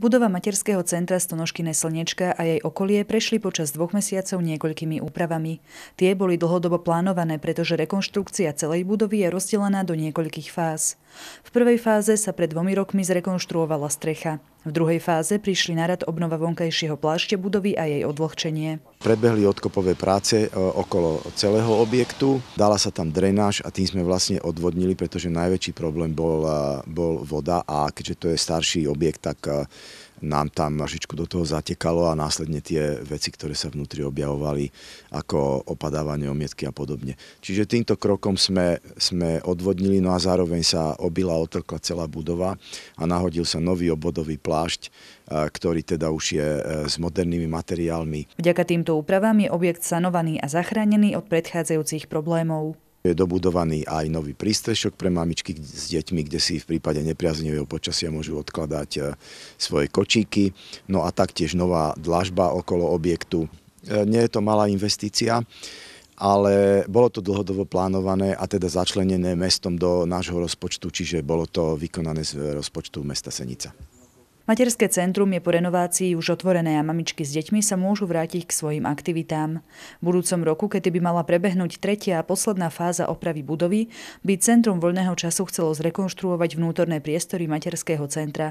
Budova materského centra Stonožkine slnečka a jej okolie prešli počas dvoch mesiacov niekoľkými úpravami. Tie boli dlhodobo plánované, pretože rekonštrukcia celej budovy je rozdelená do niekoľkých fáz. V prvej fáze sa pred dvomi rokmi zrekonštruovala strecha. V druhej fáze prišli na rad obnova vonkajšieho plášte budovy a jej odlohčenie. Prebehli odkopové práce e, okolo celého objektu, dala sa tam drenáž a tým sme vlastne odvodnili, pretože najväčší problém bol, bol voda a keďže to je starší objekt, tak e, nám tam mažičku do toho zatekalo a následne tie veci, ktoré sa vnútri objavovali, ako opadávanie omietky a podobne. Čiže týmto krokom sme, sme odvodnili, no a zároveň sa obila, otrkla celá budova a nahodil sa nový obodový plášť, e, ktorý teda už je e, s modernými materiálmi. Vďaka týmto úpravám je objekt sanovaný a zachránený od predchádzajúcich problémov. Je dobudovaný aj nový prístrešok pre mamičky s deťmi, kde si v prípade nepriaznivého počasia môžu odkladať e, svoje kočíky. No a taktiež nová dlažba okolo objektu. E, nie je to malá investícia, ale bolo to dlhodobo plánované a teda začlenené mestom do nášho rozpočtu, čiže bolo to vykonané z e, rozpočtu mesta Senica. Materské centrum je po renovácii už otvorené a mamičky s deťmi sa môžu vrátiť k svojim aktivitám. V budúcom roku, kedy by mala prebehnúť tretia a posledná fáza opravy budovy, by Centrum voľného času chcelo zrekonštruovať vnútorné priestory Materského centra.